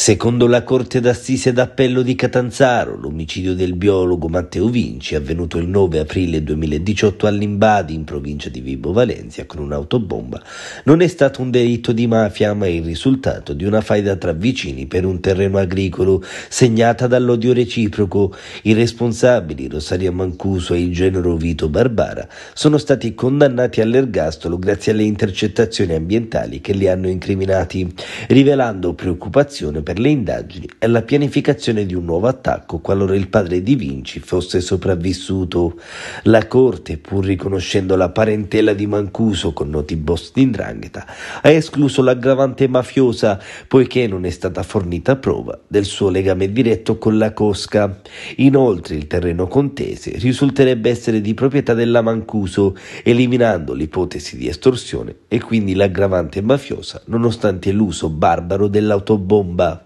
Secondo la Corte d'Assise d'Appello di Catanzaro, l'omicidio del biologo Matteo Vinci, avvenuto il 9 aprile 2018 a Limbadi, in provincia di Vibo Valencia, con un'autobomba, non è stato un delitto di mafia, ma il risultato di una faida tra vicini per un terreno agricolo segnata dall'odio reciproco. I responsabili, Rosaria Mancuso e il genero Vito Barbara, sono stati condannati all'ergastolo grazie alle intercettazioni ambientali che li hanno incriminati, rivelando preoccupazione per le indagini e la pianificazione di un nuovo attacco qualora il padre di Vinci fosse sopravvissuto. La corte, pur riconoscendo la parentela di Mancuso con noti boss di Ndrangheta, ha escluso l'aggravante mafiosa poiché non è stata fornita prova del suo legame diretto con la Cosca. Inoltre il terreno contese risulterebbe essere di proprietà della Mancuso, eliminando l'ipotesi di estorsione e quindi l'aggravante mafiosa nonostante l'uso barbaro dell'autobomba.